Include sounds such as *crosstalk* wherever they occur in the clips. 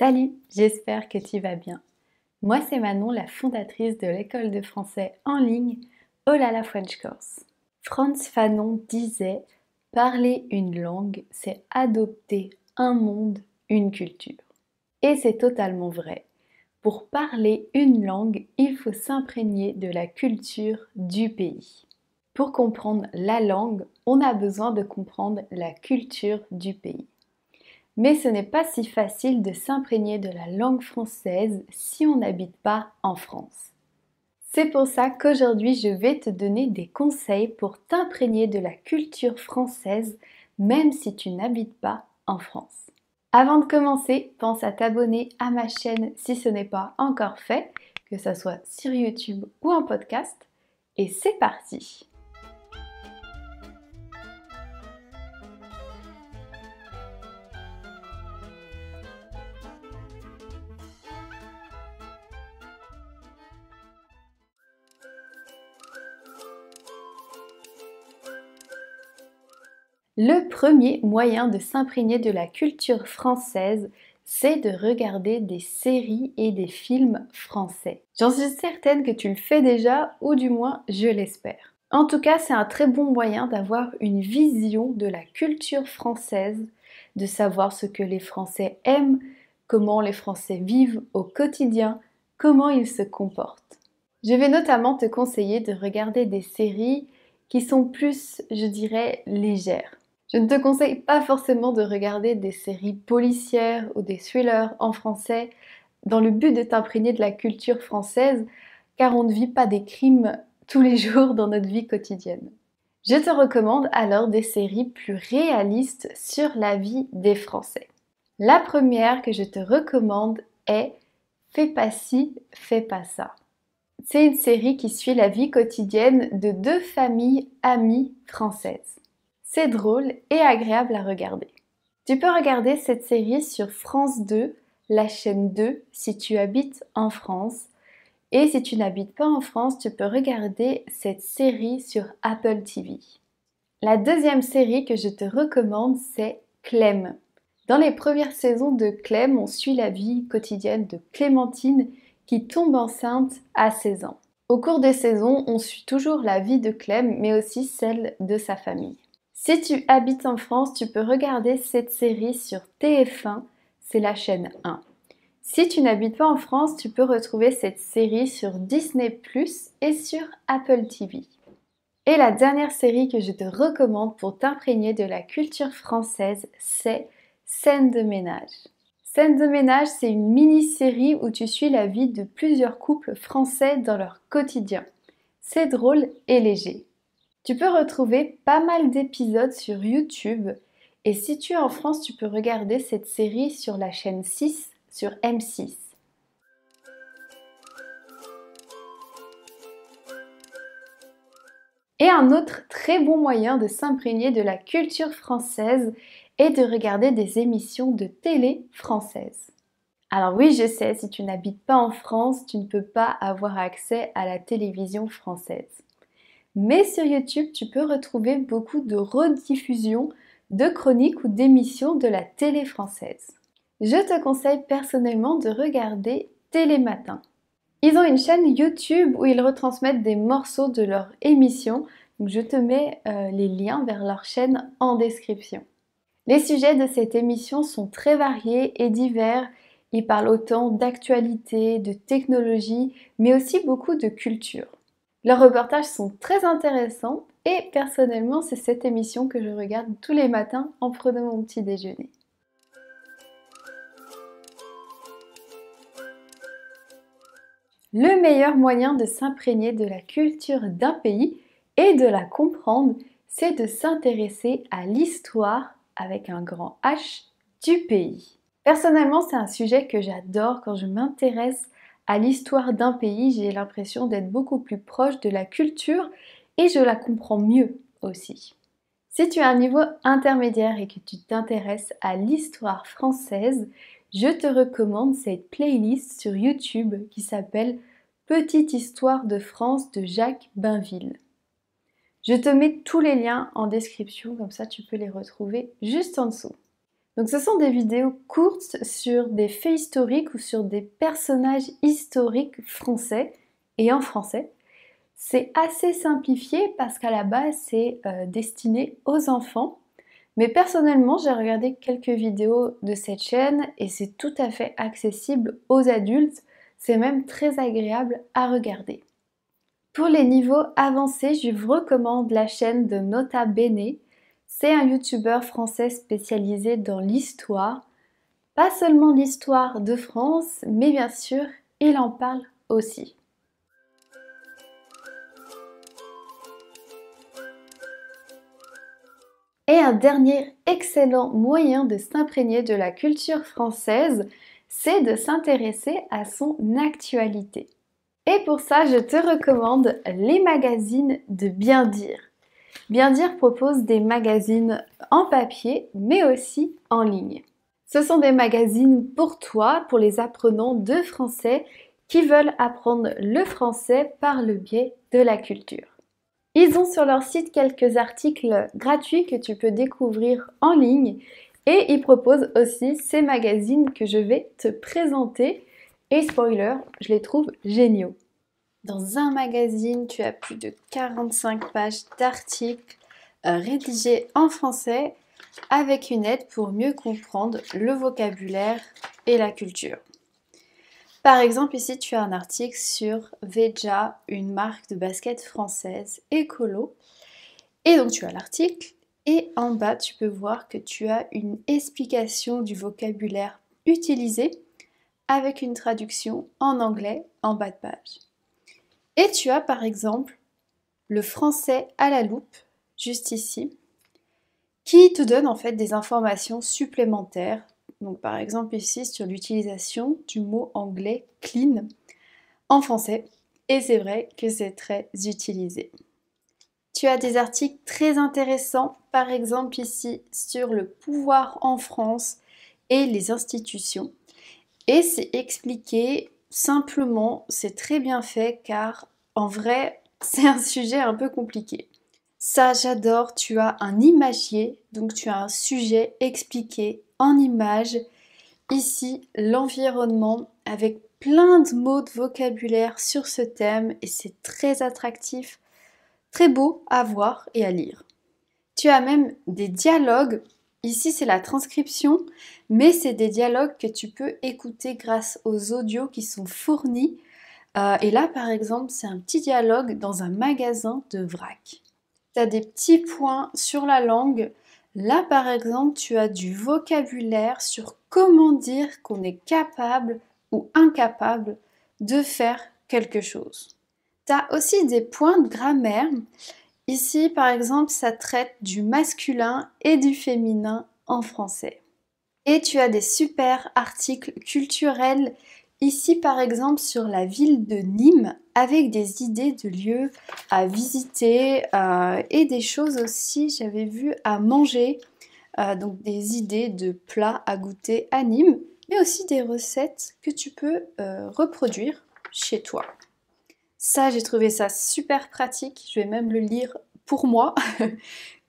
Salut, j'espère que tu vas bien. Moi, c'est Manon, la fondatrice de l'école de français en ligne Olala French Course. Franz Fanon disait Parler une langue, c'est adopter un monde, une culture. Et c'est totalement vrai. Pour parler une langue, il faut s'imprégner de la culture du pays. Pour comprendre la langue, on a besoin de comprendre la culture du pays. Mais ce n'est pas si facile de s'imprégner de la langue française si on n'habite pas en France. C'est pour ça qu'aujourd'hui je vais te donner des conseils pour t'imprégner de la culture française même si tu n'habites pas en France. Avant de commencer, pense à t'abonner à ma chaîne si ce n'est pas encore fait, que ce soit sur YouTube ou en podcast. Et c'est parti Le premier moyen de s'imprégner de la culture française, c'est de regarder des séries et des films français. J'en suis certaine que tu le fais déjà, ou du moins je l'espère. En tout cas, c'est un très bon moyen d'avoir une vision de la culture française, de savoir ce que les Français aiment, comment les Français vivent au quotidien, comment ils se comportent. Je vais notamment te conseiller de regarder des séries qui sont plus, je dirais, légères. Je ne te conseille pas forcément de regarder des séries policières ou des thrillers en français dans le but de t'imprégner de la culture française, car on ne vit pas des crimes tous les jours dans notre vie quotidienne. Je te recommande alors des séries plus réalistes sur la vie des Français. La première que je te recommande est Fais pas ci, fais pas ça. C'est une série qui suit la vie quotidienne de deux familles amies françaises. C'est drôle et agréable à regarder. Tu peux regarder cette série sur France 2, la chaîne 2, si tu habites en France. Et si tu n'habites pas en France, tu peux regarder cette série sur Apple TV. La deuxième série que je te recommande, c'est Clem. Dans les premières saisons de Clem, on suit la vie quotidienne de Clémentine qui tombe enceinte à 16 ans. Au cours des saisons, on suit toujours la vie de Clem, mais aussi celle de sa famille. Si tu habites en France, tu peux regarder cette série sur TF1, c'est la chaîne 1. Si tu n'habites pas en France, tu peux retrouver cette série sur Disney ⁇ et sur Apple TV. Et la dernière série que je te recommande pour t'imprégner de la culture française, c'est Scène de ménage. Scène de ménage, c'est une mini-série où tu suis la vie de plusieurs couples français dans leur quotidien. C'est drôle et léger. Tu peux retrouver pas mal d'épisodes sur YouTube et si tu es en France, tu peux regarder cette série sur la chaîne 6 sur M6. Et un autre très bon moyen de s'imprégner de la culture française est de regarder des émissions de télé française. Alors oui, je sais, si tu n'habites pas en France, tu ne peux pas avoir accès à la télévision française. Mais sur YouTube, tu peux retrouver beaucoup de rediffusions de chroniques ou d'émissions de la télé française. Je te conseille personnellement de regarder Télématin. Ils ont une chaîne YouTube où ils retransmettent des morceaux de leur émission. je te mets euh, les liens vers leur chaîne en description. Les sujets de cette émission sont très variés et divers. Ils parlent autant d'actualité, de technologie, mais aussi beaucoup de culture. Leurs reportages sont très intéressants et personnellement, c'est cette émission que je regarde tous les matins en prenant mon petit déjeuner. Le meilleur moyen de s'imprégner de la culture d'un pays et de la comprendre, c'est de s'intéresser à l'histoire avec un grand H du pays. Personnellement, c'est un sujet que j'adore quand je m'intéresse à l'histoire d'un pays, j'ai l'impression d'être beaucoup plus proche de la culture et je la comprends mieux aussi. Si tu as un niveau intermédiaire et que tu t'intéresses à l'histoire française, je te recommande cette playlist sur YouTube qui s'appelle Petite histoire de France de Jacques Bainville. Je te mets tous les liens en description, comme ça tu peux les retrouver juste en dessous. Donc ce sont des vidéos courtes sur des faits historiques ou sur des personnages historiques français et en français. C'est assez simplifié parce qu'à la base c'est euh, destiné aux enfants. Mais personnellement, j'ai regardé quelques vidéos de cette chaîne et c'est tout à fait accessible aux adultes. C'est même très agréable à regarder. Pour les niveaux avancés, je vous recommande la chaîne de Nota Bene c'est un youtubeur français spécialisé dans l'histoire. Pas seulement l'histoire de France, mais bien sûr, il en parle aussi. Et un dernier excellent moyen de s'imprégner de la culture française, c'est de s'intéresser à son actualité. Et pour ça, je te recommande les magazines de Bien Dire. Bien dire propose des magazines en papier, mais aussi en ligne. Ce sont des magazines pour toi, pour les apprenants de français qui veulent apprendre le français par le biais de la culture. Ils ont sur leur site quelques articles gratuits que tu peux découvrir en ligne et ils proposent aussi ces magazines que je vais te présenter. Et spoiler, je les trouve géniaux. Dans un magazine, tu as plus de 45 pages d'articles euh, rédigés en français avec une aide pour mieux comprendre le vocabulaire et la culture. Par exemple, ici, tu as un article sur Veja, une marque de basket française écolo. Et donc, tu as l'article et en bas, tu peux voir que tu as une explication du vocabulaire utilisé avec une traduction en anglais en bas de page. Et tu as par exemple le français à la loupe, juste ici, qui te donne en fait des informations supplémentaires. Donc par exemple ici sur l'utilisation du mot anglais clean en français. Et c'est vrai que c'est très utilisé. Tu as des articles très intéressants, par exemple ici sur le pouvoir en France et les institutions. Et c'est expliqué Simplement, c'est très bien fait car en vrai, *laughs* c'est un sujet un peu compliqué. Ça, j'adore, tu as un imagier, donc tu as un sujet expliqué en images. Ici, l'environnement avec plein de mots de vocabulaire sur ce thème et c'est très attractif, très beau à voir et à lire. Tu as même des dialogues Ici, c'est la transcription, mais c'est des dialogues que tu peux écouter grâce aux audios qui sont fournis. Euh, et là, par exemple, c'est un petit dialogue dans un magasin de vrac. Tu as des petits points sur la langue. Là, par exemple, tu as du vocabulaire sur comment dire qu'on est capable ou incapable de faire quelque chose. Tu as aussi des points de grammaire. Ici, par exemple, ça traite du masculin et du féminin en français. Et tu as des super articles culturels Ici, par exemple, sur la ville de Nîmes, avec des idées de lieux à visiter euh, et des choses aussi, j'avais vu, à manger. Euh, donc des idées de plats à goûter à Nîmes, mais aussi des recettes que tu peux euh, reproduire chez toi. Ça, j'ai trouvé ça super pratique. Je vais même le lire pour moi. *laughs*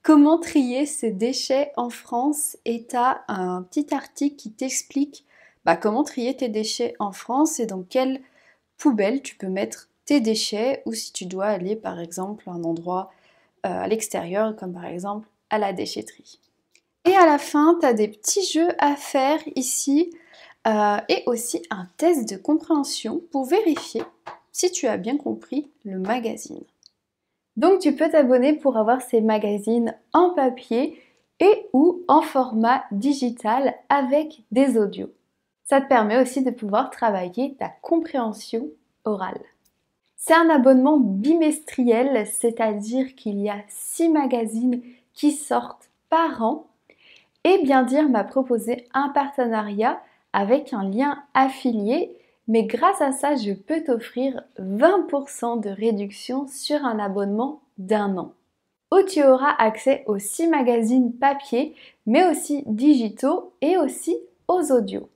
Comment trier ses déchets en France Et tu as un petit article qui t'explique bah, comment trier tes déchets en France et dans quelle poubelle tu peux mettre tes déchets ou si tu dois aller par exemple à un endroit euh, à l'extérieur comme par exemple à la déchetterie. Et à la fin, tu as des petits jeux à faire ici euh, et aussi un test de compréhension pour vérifier si tu as bien compris le magazine. Donc tu peux t'abonner pour avoir ces magazines en papier et ou en format digital avec des audios. Ça te permet aussi de pouvoir travailler ta compréhension orale. C'est un abonnement bimestriel, c'est-à-dire qu'il y a six magazines qui sortent par an. Et bien dire m'a proposé un partenariat avec un lien affilié mais grâce à ça, je peux t'offrir 20% de réduction sur un abonnement d'un an où tu auras accès aux 6 magazines papier, mais aussi digitaux et aussi aux audios.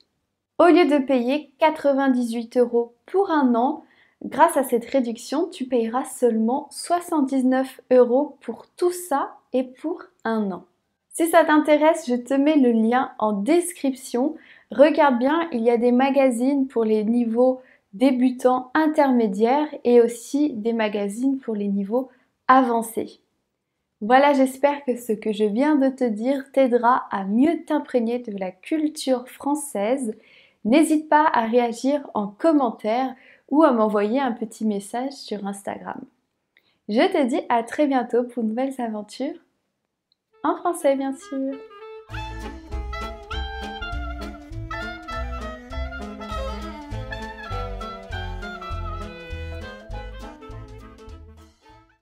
Au lieu de payer 98 euros pour un an, grâce à cette réduction, tu payeras seulement 79 euros pour tout ça et pour un an. Si ça t'intéresse, je te mets le lien en description Regarde bien, il y a des magazines pour les niveaux débutants intermédiaires et aussi des magazines pour les niveaux avancés. Voilà, j'espère que ce que je viens de te dire t'aidera à mieux t'imprégner de la culture française. N'hésite pas à réagir en commentaire ou à m'envoyer un petit message sur Instagram. Je te dis à très bientôt pour de nouvelles aventures en français bien sûr.